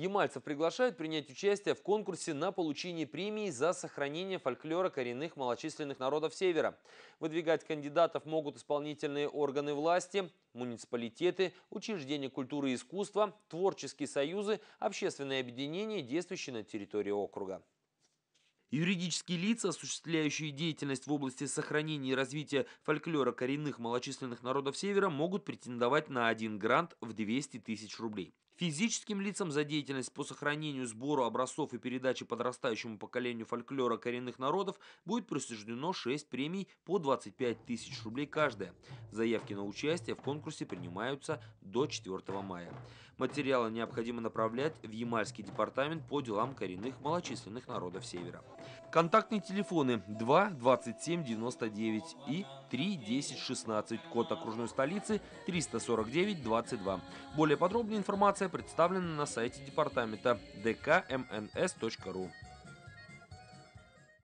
Ямальцев приглашают принять участие в конкурсе на получение премии за сохранение фольклора коренных малочисленных народов Севера. Выдвигать кандидатов могут исполнительные органы власти, муниципалитеты, учреждения культуры и искусства, творческие союзы, общественные объединения, действующие на территории округа. Юридические лица, осуществляющие деятельность в области сохранения и развития фольклора коренных малочисленных народов Севера, могут претендовать на один грант в 200 тысяч рублей. Физическим лицам за деятельность по сохранению, сбору образцов и передаче подрастающему поколению фольклора коренных народов будет присуждено 6 премий по 25 тысяч рублей каждая. Заявки на участие в конкурсе принимаются до 4 мая. Материалы необходимо направлять в Ямальский департамент по делам коренных малочисленных народов Севера. Контактные телефоны 2 27 99 и 3 10 16. Код окружной столицы 349 22. Более подробная информация представлена на сайте департамента dkmns.ru.